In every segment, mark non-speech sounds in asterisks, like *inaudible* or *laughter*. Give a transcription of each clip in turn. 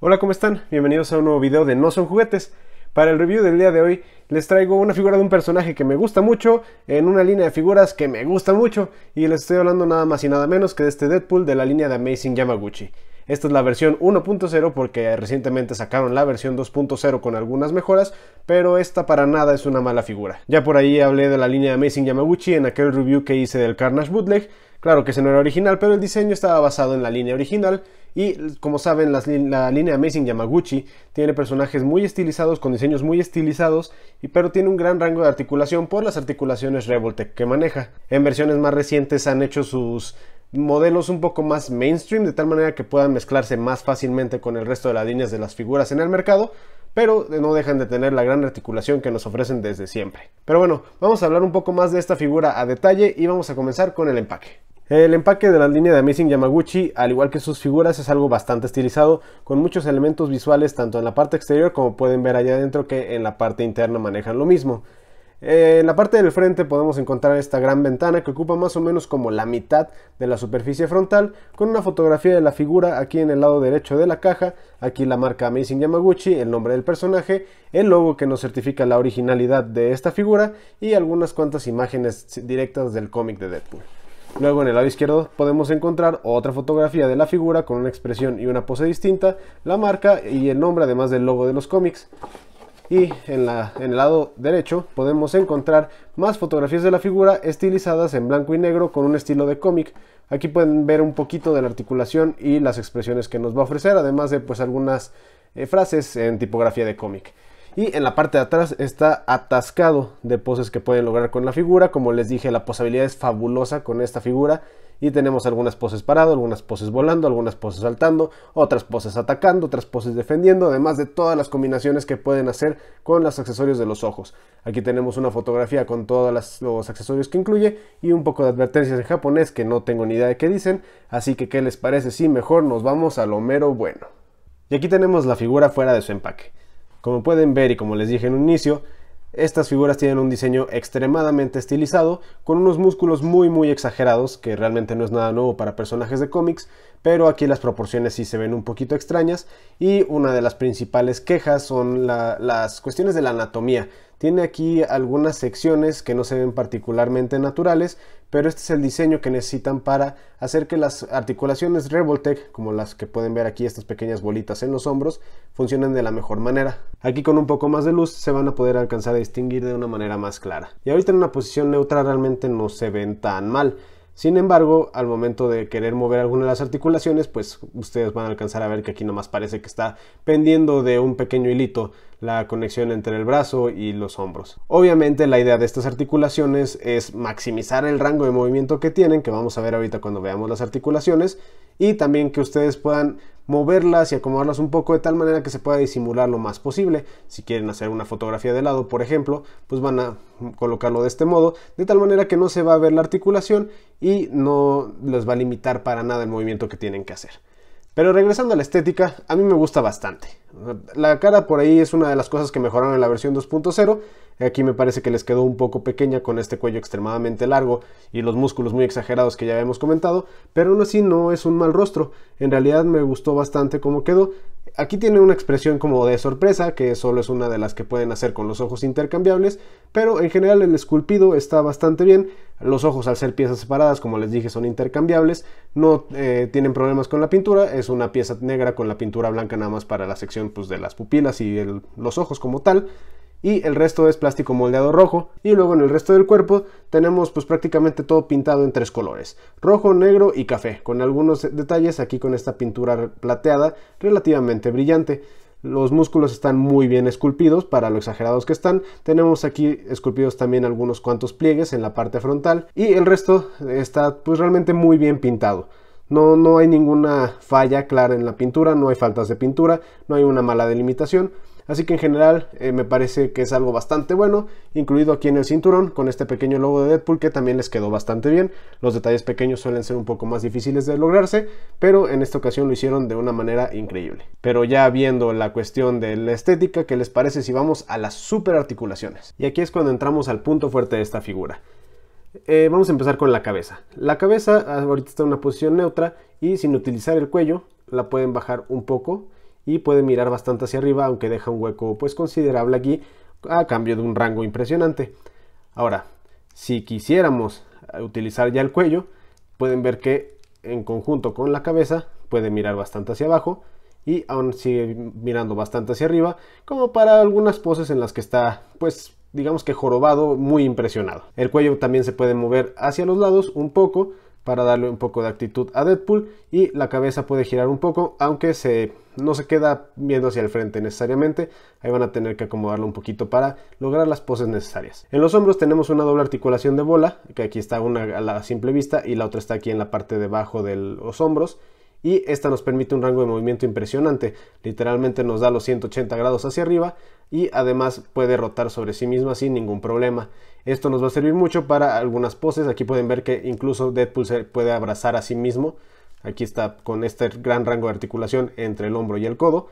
Hola, ¿cómo están? Bienvenidos a un nuevo video de No Son Juguetes. Para el review del día de hoy les traigo una figura de un personaje que me gusta mucho, en una línea de figuras que me gusta mucho, y les estoy hablando nada más y nada menos que de este Deadpool de la línea de Amazing Yamaguchi. Esta es la versión 1.0 porque recientemente sacaron la versión 2.0 con algunas mejoras, pero esta para nada es una mala figura. Ya por ahí hablé de la línea Amazing Yamaguchi en aquel review que hice del Carnage Bootleg, Claro que ese no era original, pero el diseño estaba basado en la línea original y como saben la línea Amazing Yamaguchi tiene personajes muy estilizados, con diseños muy estilizados, y, pero tiene un gran rango de articulación por las articulaciones Revoltech que maneja. En versiones más recientes han hecho sus modelos un poco más mainstream, de tal manera que puedan mezclarse más fácilmente con el resto de las líneas de las figuras en el mercado, pero no dejan de tener la gran articulación que nos ofrecen desde siempre. Pero bueno, vamos a hablar un poco más de esta figura a detalle y vamos a comenzar con el empaque. El empaque de la línea de Amazing Yamaguchi, al igual que sus figuras, es algo bastante estilizado, con muchos elementos visuales tanto en la parte exterior como pueden ver allá adentro que en la parte interna manejan lo mismo. Eh, en la parte del frente podemos encontrar esta gran ventana que ocupa más o menos como la mitad de la superficie frontal con una fotografía de la figura aquí en el lado derecho de la caja, aquí la marca Amazing Yamaguchi, el nombre del personaje, el logo que nos certifica la originalidad de esta figura y algunas cuantas imágenes directas del cómic de Deadpool. Luego en el lado izquierdo podemos encontrar otra fotografía de la figura con una expresión y una pose distinta, la marca y el nombre además del logo de los cómics y en, la, en el lado derecho podemos encontrar más fotografías de la figura estilizadas en blanco y negro con un estilo de cómic. Aquí pueden ver un poquito de la articulación y las expresiones que nos va a ofrecer, además de pues algunas eh, frases en tipografía de cómic. Y en la parte de atrás está atascado de poses que pueden lograr con la figura. Como les dije, la posibilidad es fabulosa con esta figura y tenemos algunas poses parado, algunas poses volando, algunas poses saltando, otras poses atacando, otras poses defendiendo, además de todas las combinaciones que pueden hacer con los accesorios de los ojos. Aquí tenemos una fotografía con todos los accesorios que incluye y un poco de advertencias en japonés que no tengo ni idea de qué dicen, así que qué les parece si sí, mejor nos vamos a lo mero bueno. Y aquí tenemos la figura fuera de su empaque. Como pueden ver y como les dije en un inicio, estas figuras tienen un diseño extremadamente estilizado, con unos músculos muy muy exagerados, que realmente no es nada nuevo para personajes de cómics, pero aquí las proporciones sí se ven un poquito extrañas y una de las principales quejas son las cuestiones de la anatomía. Tiene aquí algunas secciones que no se ven particularmente naturales, pero este es el diseño que necesitan para hacer que las articulaciones Revoltech, como las que pueden ver aquí, estas pequeñas bolitas en los hombros, funcionen de la mejor manera. Aquí con un poco más de luz se van a poder alcanzar a distinguir de una manera más clara. Y ahorita en una posición neutra realmente no se ven tan mal. Sin embargo, al momento de querer mover alguna de las articulaciones, pues ustedes van a alcanzar a ver que aquí nomás parece que está pendiendo de un pequeño hilito la conexión entre el brazo y los hombros. Obviamente la idea de estas articulaciones es maximizar el rango de movimiento que tienen, que vamos a ver ahorita cuando veamos las articulaciones, y también que ustedes puedan moverlas y acomodarlas un poco de tal manera que se pueda disimular lo más posible. Si quieren hacer una fotografía de lado, por ejemplo, pues van a colocarlo de este modo, de tal manera que no se va a ver la articulación y no les va a limitar para nada el movimiento que tienen que hacer. Pero regresando a la estética, a mí me gusta bastante. La cara por ahí es una de las cosas que mejoraron en la versión 2.0. Aquí me parece que les quedó un poco pequeña con este cuello extremadamente largo y los músculos muy exagerados que ya habíamos comentado, pero aún así no es un mal rostro. En realidad me gustó bastante cómo quedó. Aquí tiene una expresión como de sorpresa, que solo es una de las que pueden hacer con los ojos intercambiables, pero en general el esculpido está bastante bien. Los ojos al ser piezas separadas, como les dije, son intercambiables, no eh, tienen problemas con la pintura, es una pieza negra con la pintura blanca nada más para la sección pues, de las pupilas y los ojos como tal y el resto es plástico moldeado rojo y luego en el resto del cuerpo tenemos pues prácticamente todo pintado en tres colores rojo, negro y café con algunos detalles aquí con esta pintura plateada relativamente brillante los músculos están muy bien esculpidos para lo exagerados que están tenemos aquí esculpidos también algunos cuantos pliegues en la parte frontal y el resto está pues realmente muy bien pintado no, hay ninguna falla clara en la pintura, no hay faltas de pintura, no hay una mala delimitación. Así que en general eh, me parece que es algo bastante bueno, incluido aquí en el cinturón con este pequeño logo de Deadpool que también les quedó bastante bien. Los detalles pequeños suelen ser un poco más difíciles de lograrse, pero en esta ocasión lo hicieron de una manera increíble. Pero ya viendo la cuestión de la estética, ¿qué les parece si vamos a las super articulaciones? Y aquí es cuando entramos al punto fuerte de esta figura. Eh, vamos a empezar con la cabeza. La cabeza ah, ahorita está en una posición neutra y sin utilizar el cuello la pueden bajar un poco y pueden mirar bastante hacia arriba aunque deja un hueco pues considerable aquí a cambio de un rango impresionante. Ahora, si quisiéramos eh, utilizar ya el cuello, pueden ver que en conjunto con la cabeza puede mirar bastante hacia abajo y aún sigue mirando bastante hacia arriba como para algunas poses en las que está pues digamos que jorobado, muy impresionado. El cuello también se puede mover hacia los lados un poco para darle un poco de actitud a Deadpool y la cabeza puede girar un poco, aunque se, no se queda viendo hacia el frente necesariamente, ahí van a tener que acomodarlo un poquito para lograr las poses necesarias. En los hombros tenemos una doble articulación de bola, que aquí está una a la simple vista y la otra está aquí en la parte debajo de los hombros y esta nos permite un rango de movimiento impresionante, literalmente nos da los 180 grados hacia arriba y además puede rotar sobre sí misma sin ningún problema. Esto nos va a servir mucho para algunas poses, aquí pueden ver que incluso Deadpool puede abrazar a sí mismo, aquí está con este gran rango de articulación entre el hombro y el codo,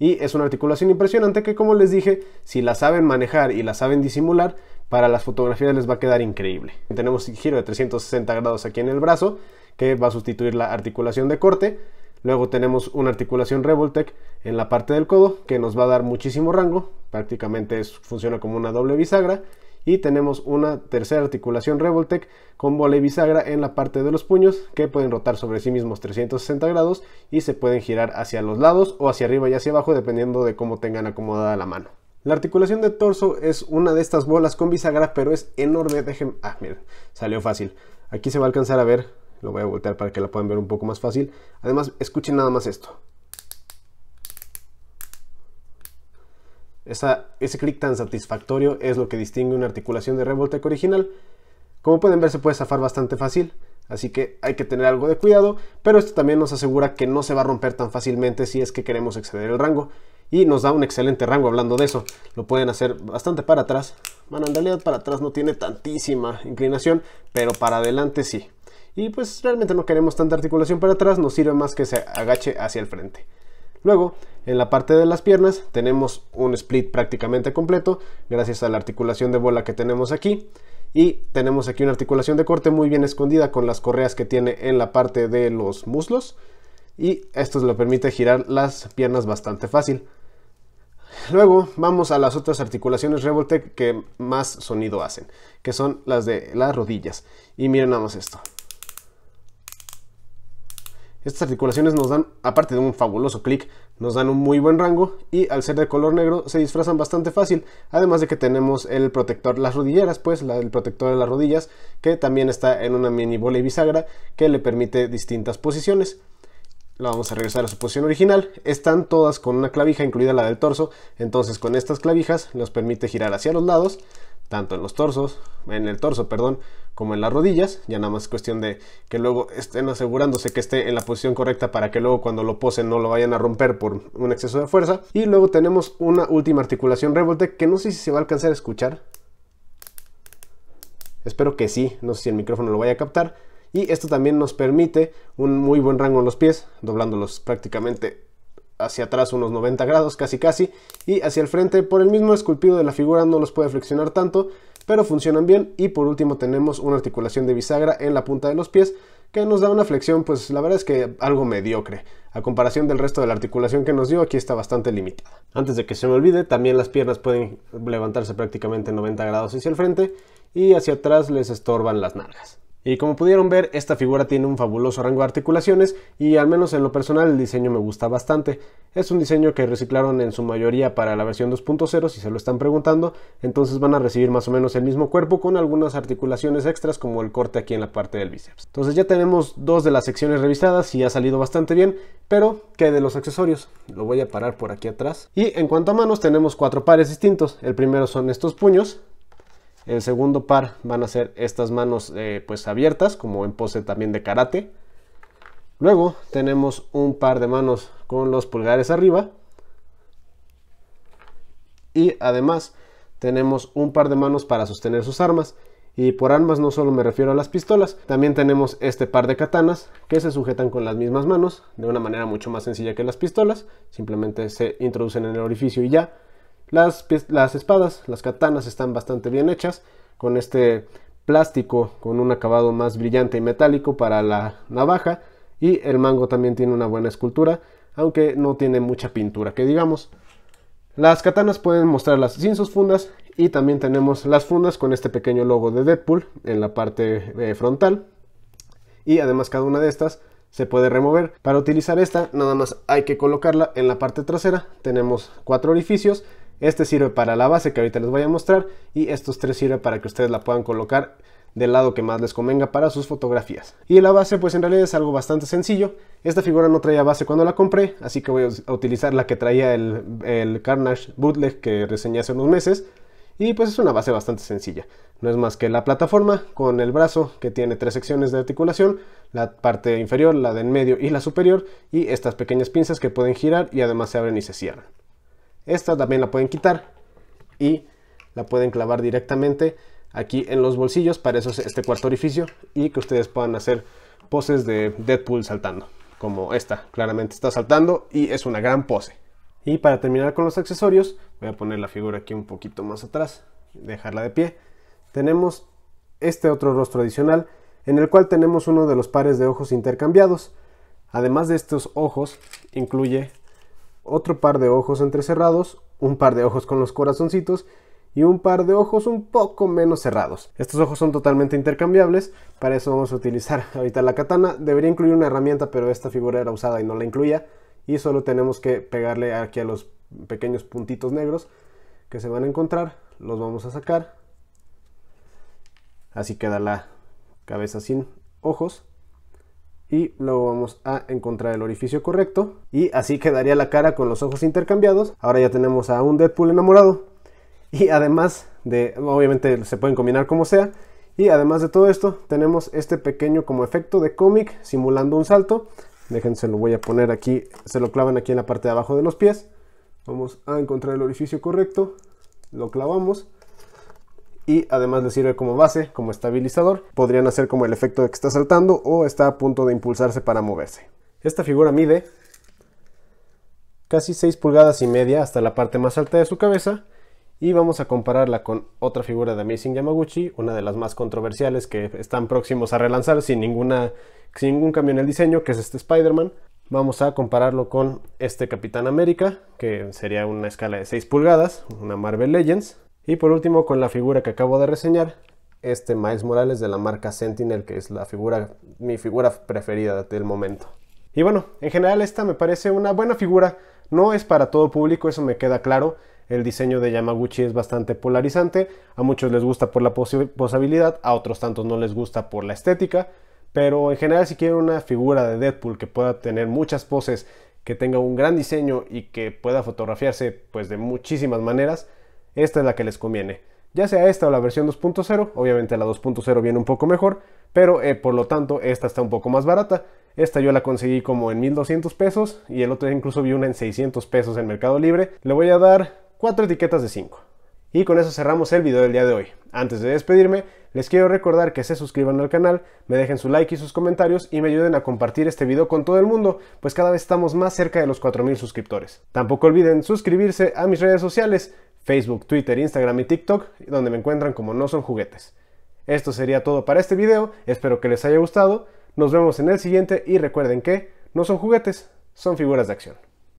y es una articulación impresionante que como les dije, si la saben manejar y la saben disimular, para las fotografías les va a quedar increíble. Tenemos un giro de 360 grados aquí en el brazo que va a sustituir la articulación de corte. Luego tenemos una articulación Revoltec en la parte del codo que nos va a dar muchísimo rango, prácticamente funciona como una doble bisagra. Y tenemos una tercera articulación Revoltec con bola y bisagra en la parte de los puños que pueden rotar sobre sí mismos 360 grados y se pueden girar hacia los lados o hacia arriba y hacia abajo dependiendo de cómo tengan acomodada la mano. La articulación de torso es una de estas bolas con bisagra pero es enorme. Dejen, Ah, miren, salió fácil. Aquí se va a alcanzar a ver lo voy a voltear para que la puedan ver un poco más fácil. Además, escuchen nada más esto. ese clic tan satisfactorio es lo que distingue una articulación de Revoltec original. Como pueden ver, se puede zafar bastante fácil. Así que hay que tener algo de cuidado, pero esto también nos asegura que no se va a romper tan fácilmente si es que queremos exceder el rango. Y nos da un excelente rango hablando de eso. Lo pueden hacer bastante para atrás. Bueno, en realidad para atrás no tiene tantísima inclinación, pero para adelante sí y pues realmente no queremos tanta articulación para atrás, nos sirve más que se agache hacia el frente. Luego, en la parte de las piernas tenemos un split prácticamente completo gracias a la articulación de bola que tenemos aquí y tenemos aquí una articulación de corte muy bien escondida con las correas que tiene en la parte de los muslos y esto le permite girar las piernas bastante fácil. Luego vamos a las otras articulaciones Revoltech que más sonido hacen, que son las de las rodillas. Y miren nada más esto. Estas articulaciones nos dan, aparte de un fabuloso clic, nos dan un muy buen rango y al ser de color negro se disfrazan bastante fácil, además de que tenemos el protector, las rodilleras pues, la, el protector de las rodillas, que también está en una mini bola y bisagra que le permite distintas posiciones. La vamos a regresar a su posición original, están todas con una clavija, incluida la del torso, entonces con estas clavijas nos permite girar hacia los lados, tanto en los torsos, en el torso, perdón, como en las rodillas. Ya nada más es cuestión de que luego estén asegurándose que esté en la posición correcta para que luego cuando lo posen no lo vayan a romper por un exceso de fuerza. Y luego tenemos una última articulación revolte que no sé si se va a alcanzar a escuchar. Espero que sí, no sé si el micrófono lo vaya a captar. Y esto también nos permite un muy buen rango en los pies, doblándolos prácticamente hacia atrás unos 90 grados casi casi y hacia el frente por el mismo esculpido de la figura no los puede flexionar tanto pero funcionan bien y por último tenemos una articulación de bisagra en la punta de los pies que nos da una flexión pues la verdad es que algo mediocre a comparación del resto de la articulación que nos dio aquí está bastante limitada antes de que se me olvide también las piernas pueden levantarse prácticamente 90 grados hacia el frente y hacia atrás les estorban las nalgas y como pudieron ver, esta figura tiene un fabuloso rango de articulaciones y al menos en lo personal el diseño me gusta bastante. Es un diseño que reciclaron en su mayoría para la versión 2.0 si se lo están preguntando, entonces van a recibir más o menos el mismo cuerpo con algunas articulaciones extras como el corte aquí en la parte del bíceps. Entonces ya tenemos dos de las secciones revisadas y ha salido bastante bien, pero ¿qué de los accesorios? Lo voy a parar por aquí atrás. Y en cuanto a manos tenemos cuatro pares distintos, el primero son estos puños, el segundo par van a ser estas manos eh, pues abiertas, como en pose también de karate. Luego tenemos un par de manos con los pulgares arriba. Y además tenemos un par de manos para sostener sus armas. Y por armas no solo me refiero a las pistolas, también tenemos este par de katanas que se sujetan con las mismas manos, de una manera mucho más sencilla que las pistolas, simplemente se introducen en el orificio y ya. Las, espadas, las katanas están bastante bien hechas con este plástico con un acabado más brillante y metálico para la navaja y el mango también tiene una buena escultura, aunque no tiene mucha pintura que digamos. Las katanas pueden mostrarlas sin sus fundas y también tenemos las fundas con este pequeño logo de Deadpool en la parte eh, frontal. Y además cada una de estas se puede remover. Para utilizar esta nada más hay que colocarla en la parte trasera. Tenemos cuatro orificios este sirve para la base que ahorita les voy a mostrar y estos tres sirven para que ustedes la puedan colocar del lado que más les convenga para sus fotografías. Y la base pues en realidad es algo bastante sencillo. Esta figura no traía base cuando la compré, así que voy a utilizar la que traía el, Carnage Bootleg que reseñé hace unos meses. Y pues es una base bastante sencilla. No es más que la plataforma con el brazo que tiene tres secciones de articulación, la parte inferior, la de en medio y la superior, y estas pequeñas pinzas que pueden girar y además se abren y se cierran. Esta también la pueden quitar y la pueden clavar directamente aquí en los bolsillos. Para eso este cuarto orificio y que ustedes puedan hacer poses de Deadpool saltando. Como esta, claramente está saltando y es una gran pose. Y para terminar con los accesorios, voy a poner la figura aquí un poquito más atrás, dejarla de pie. Tenemos este otro rostro adicional en el cual tenemos uno de los pares de ojos intercambiados. Además de estos ojos, incluye otro par de ojos entrecerrados, un par de ojos con los corazoncitos y un par de ojos un poco menos cerrados. Estos ojos son totalmente intercambiables, para eso vamos a utilizar *laughs* ahorita la katana. Debería incluir una herramienta, pero esta figura era usada y no la incluía. Y solo tenemos que pegarle aquí a los pequeños puntitos negros que se van a encontrar. Los vamos a sacar. Así queda la cabeza sin ojos y luego vamos a encontrar el orificio correcto y así quedaría la cara con los ojos intercambiados. Ahora ya tenemos a un Deadpool enamorado y además de, obviamente se pueden combinar como sea, y además de todo esto tenemos este pequeño como efecto de cómic simulando un salto. Déjense lo voy a poner aquí, se lo clavan aquí en la parte de abajo de los pies. Vamos a encontrar el orificio correcto, lo clavamos y además le sirve como base, como estabilizador. Podrían hacer como el efecto de que está saltando o está a punto de impulsarse para moverse. Esta figura mide casi 6 pulgadas y media hasta la parte más alta de su cabeza y vamos a compararla con otra figura de Amazing Yamaguchi, una de las más controversiales que están próximos a relanzar sin, ninguna, sin ningún cambio en el diseño, que es este Spider-Man. Vamos a compararlo con este Capitán América, que sería una escala de 6 pulgadas, una Marvel Legends. Y por último, con la figura que acabo de reseñar, este Miles Morales de la marca Sentinel, que es la figura, mi figura preferida del momento. Y bueno, en general esta me parece una buena figura, no es para todo público, eso me queda claro. El diseño de Yamaguchi es bastante polarizante, a muchos les gusta por la posibilidad, a otros tantos no les gusta por la estética, pero en general si quieren una figura de Deadpool que pueda tener muchas poses, que tenga un gran diseño y que pueda fotografiarse pues de muchísimas maneras, esta es la que les conviene. Ya sea esta o la versión 2.0, obviamente la 2.0 viene un poco mejor, pero eh, por lo tanto esta está un poco más barata. Esta yo la conseguí como en 1200 pesos y el otro día incluso vi una en 600 pesos en Mercado Libre. Le voy a dar 4 etiquetas de 5. Y con eso cerramos el video del día de hoy. Antes de despedirme, les quiero recordar que se suscriban al canal, me dejen su like y sus comentarios y me ayuden a compartir este video con todo el mundo, pues cada vez estamos más cerca de los 4000 suscriptores. Tampoco olviden suscribirse a mis redes sociales, Facebook, Twitter, Instagram y TikTok, donde me encuentran como no son juguetes. Esto sería todo para este video, espero que les haya gustado, nos vemos en el siguiente y recuerden que no son juguetes, son figuras de acción.